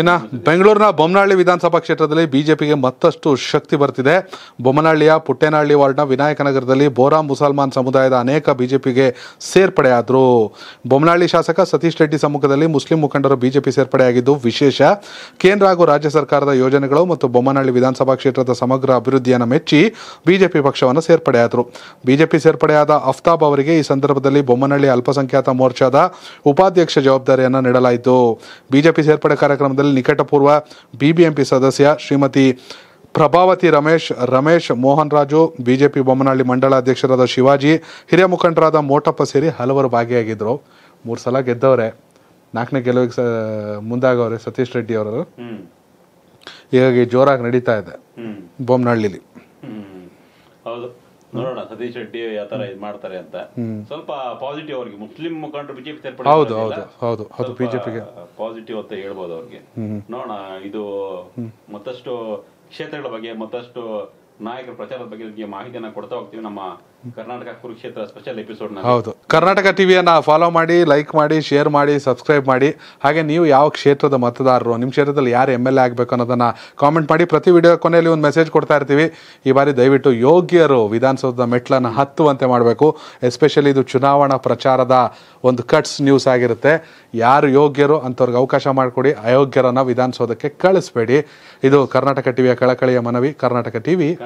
ಇನ್ನ ಬೆಂಗಳೂರಿನ ಬೊಮ್ಮನಹಳ್ಳಿ ವಿಧಾನಸಭಾ ಕ್ಷೇತ್ರದಲ್ಲಿ ಬಿಜೆಪಿಗೆ ಮತ್ತಷ್ಟು ಶಕ್ತಿ ಬರ್ತಿದೆ ಬೊಮ್ಮನಹಳ್ಳಿಯ ಪುಟ್ಟೇನಹಳ್ಳಿ ವಾರ್ಡ್ನ ವಿನಾಯಕನಗರದಲ್ಲಿ ಬೋರಾ ಮುಸಲ್ಮಾನ್ ಸಮುದಾಯದ ಅನೇಕ ಬಿಜೆಪಿಗೆ ಸೇರ್ಪಡೆಯಾದರು ಬೊಮ್ಮನಹಳ್ಳಿ ಶಾಸಕ ಸತೀಶ್ ರೆಡ್ಡಿ ಸಮ್ಮುಖದಲ್ಲಿ ಮುಸ್ಲಿಂ ಮುಖಂಡರು ಬಿಜೆಪಿ ಸೇರ್ಪಡೆಯಾಗಿದ್ದು ವಿಶೇಷ ಕೇಂದ್ರ ಹಾಗೂ ರಾಜ್ಯ ಸರ್ಕಾರದ ಯೋಜನೆಗಳು ಮತ್ತು ಬೊಮ್ಮನಹಳ್ಳಿ ವಿಧಾನಸಭಾ ಕ್ಷೇತ್ರದ ಸಮಗ್ರ ಅಭಿವೃದ್ಧಿಯನ್ನು ಮೆಚ್ಚಿ ಬಿಜೆಪಿ ಪಕ್ಷವನ್ನು ಸೇರ್ಪಡೆಯಾದರು ಬಿಜೆಪಿ ಸೇರ್ಪಡೆಯಾದ ಅಫ್ತಾಬ್ ಅವರಿಗೆ ಈ ಸಂದರ್ಭದಲ್ಲಿ ಬೊಮ್ಮನಹಳ್ಳಿ ಅಲ್ಪಸಂಖ್ಯಾತ ಮೋರ್ಚಾದ ಉಪಾಧ್ಯಕ್ಷ ಜವಾಬ್ದಾರಿಯನ್ನು ನೀಡಲಾಯಿತು ಬಿಜೆಪಿ ಸೇರ್ಪಡೆ ಕಾರ್ಯಕ್ರಮ ಕಾರ್ಯಕ್ರಮದಲ್ಲಿ ನಿಕಟಪೂರ್ವ ಬಿಬಿಎಂಪಿ ಸದಸ್ಯ ಶ್ರೀಮತಿ ಪ್ರಭಾವತಿ ರಮೇಶ್ ರಮೇಶ್ ಮೋಹನ್ ರಾಜು ಬಿಜೆಪಿ ಬೊಮ್ಮನಹಳ್ಳಿ ಮಂಡಳ ಅಧ್ಯಕ್ಷರಾದ ಶಿವಾಜಿ ಹಿರಿಯ ಮುಖಂಡರಾದ ಮೋಟಪ್ಪ ಸೇರಿ ಹಲವರು ಭಾಗಿಯಾಗಿದ್ದರು ಮೂರು ಸಲ ಗೆದ್ದವರೇ ನಾಲ್ಕನೇ ಗೆಲುವಿಗೆ ಸ ಮುಂದಾಗವ್ರೆ ಸತೀಶ್ ರೆಡ್ಡಿ ಅವರು ಹೀಗಾಗಿ ಜೋರಾಗಿ ನಡೀತಾ ಇದೆ ಬೊಮ್ಮನಹಳ್ಳಿಲಿ ನೋಡೋಣ ಸತೀಶ್ ಶೆಟ್ಟಿ ಯಾವ ತರ ಇದು ಮಾಡ್ತಾರೆ ಅಂತ ಸ್ವಲ್ಪ ಪಾಸಿಟಿವ್ ಅವ್ರಿಗೆ ಮುಸ್ಲಿಂ ಮುಖಂಡರು ಬಿಜೆಪಿ ಸೇರ್ಪಡೆ ಹೌದು ಹೌದು ಪಾಸಿಟಿವ್ ಅಂತ ಹೇಳ್ಬೋದು ಅವ್ರಿಗೆ ನೋಡೋಣ ಇದು ಮತ್ತಷ್ಟು ಕ್ಷೇತ್ರಗಳ ಬಗ್ಗೆ ಮತ್ತಷ್ಟು ನಾಯಕರ ಪ್ರಚಾರದ ಬಗ್ಗೆ ನಿಮಗೆ ಮಾಹಿತಿಯನ್ನು ಕೊಡ್ತಾ ಹೋಗ್ತೀವಿ ನಮ್ಮ ಕರ್ನಾಟಕ ಕುರುಕ್ಷೇತ್ರ ಸ್ಪೆಷಲ್ ಎಪಿಸೋಡ್ ಹೌದು ಕರ್ನಾಟಕ ಟಿವಿಯನ್ನು ಫಾಲೋ ಮಾಡಿ ಲೈಕ್ ಮಾಡಿ ಶೇರ್ ಮಾಡಿ ಸಬ್ಸ್ಕ್ರೈಬ್ ಮಾಡಿ ಹಾಗೆ ನೀವು ಯಾವ ಕ್ಷೇತ್ರದ ಮತದಾರರು ನಿಮ್ಮ ಕ್ಷೇತ್ರದಲ್ಲಿ ಯಾರು ಎಮ್ ಎಲ್ ಎ ಆಗಬೇಕು ಅನ್ನೋದನ್ನು ಕಾಮೆಂಟ್ ಮಾಡಿ ಪ್ರತಿ ವಿಡಿಯೋ ಕೊನೆಯಲ್ಲಿ ಒಂದು ಮೆಸೇಜ್ ಕೊಡ್ತಾ ಇರ್ತೀವಿ ಈ ಬಾರಿ ದಯವಿಟ್ಟು ಯೋಗ್ಯರು ವಿಧಾನಸೌಧದ ಮೆಟ್ಲನ್ನು ಹತ್ತುವಂತೆ ಮಾಡಬೇಕು ಎಸ್ಪೆಷಲಿ ಇದು ಚುನಾವಣಾ ಪ್ರಚಾರದ ಒಂದು ಕಟ್ಸ್ ನ್ಯೂಸ್ ಆಗಿರುತ್ತೆ ಯಾರು ಯೋಗ್ಯರು ಅಂಥವ್ರಿಗೆ ಅವಕಾಶ ಮಾಡಿಕೊಡಿ ಅಯೋಗ್ಯರನ್ನು ವಿಧಾನಸೌಧಕ್ಕೆ ಕಳಿಸ್ಬೇಡಿ ಇದು ಕರ್ನಾಟಕ ಟಿವಿಯ ಕಳಕಳಿಯ ಮನವಿ ಕರ್ನಾಟಕ ಟಿವಿ